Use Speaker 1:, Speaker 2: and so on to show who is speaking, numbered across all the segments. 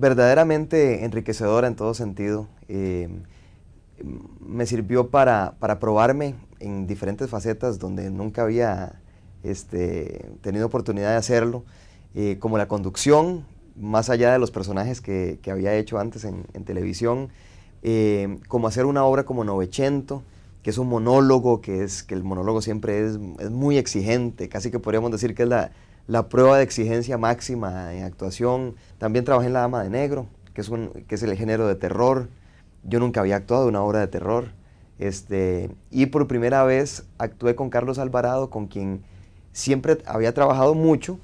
Speaker 1: Verdaderamente enriquecedora en todo sentido. Eh, me sirvió para, probarme en diferentes facetas donde nunca había este, tenido oportunidad de hacerlo, eh, como la conducción, más allá de los personajes que, había hecho antes en, televisión, eh, como hacer una obra como Novecento, que es un monólogo, que, es, que el monólogo siempre es, es muy exigente, casi que podríamos decir que es la, la prueba de exigencia máxima en actuación. También trabajé en La Dama de Negro, que es, un, que es el género de terror. Yo nunca había actuado una obra de terror. Este, y por primera vez actué con Carlos Alvarado, con quien siempre había trabajado mucho,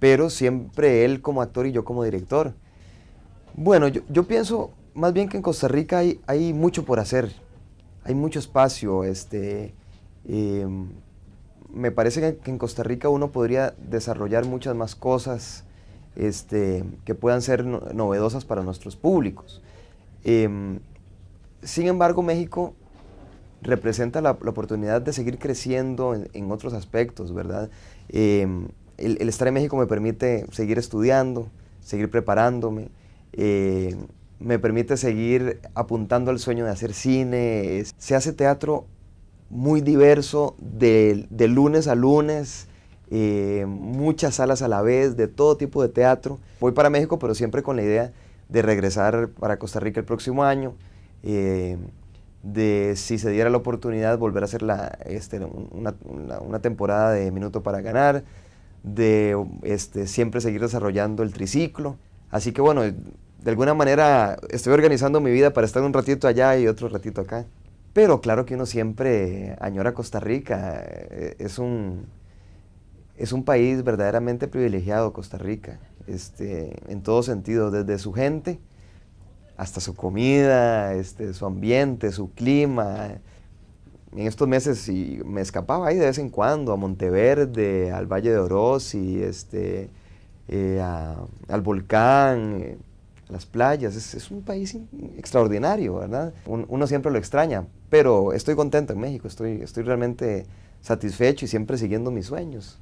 Speaker 1: pero siempre él como actor y yo como director. Bueno, yo, pienso más bien que en Costa Rica hay, hay mucho por hacer, hay mucho espacio. Este, em, me parece que en Costa Rica uno podría desarrollar muchas más cosas este, que puedan ser novedosas para nuestros públicos. Em, sin embargo, México representa la, oportunidad de seguir creciendo en, otros aspectos, ¿verdad? Em, el, estar en México me permite seguir estudiando, seguir preparándome, eh, me permite seguir apuntando al sueño de hacer cine, se hace teatro muy diverso, de, lunes a lunes, eh, muchas salas a la vez, de todo tipo de teatro. Voy para México, pero siempre con la idea de regresar para Costa Rica el próximo año, eh, de si se diera la oportunidad volver a hacer la, este, una, temporada de Minuto para Ganar, de este, siempre seguir desarrollando el triciclo. Así que bueno, de alguna manera estoy organizando mi vida para estar un ratito allá y otro ratito acá. Pero claro que uno siempre añora Costa Rica. Eh, eh, es un, es un país verdaderamente privilegiado, Costa Rica, este, en todo sentido, desde su gente hasta su comida, este, su ambiente, su clima. En estos meses me escapaba ahí de vez en cuando a Monteverde, al Valle de y este, eh, al volcán las playas. Es, es un país extraordinario, ¿verdad? uno siempre lo extraña, pero estoy contento en México, estoy, estoy realmente satisfecho y siempre siguiendo mis sueños.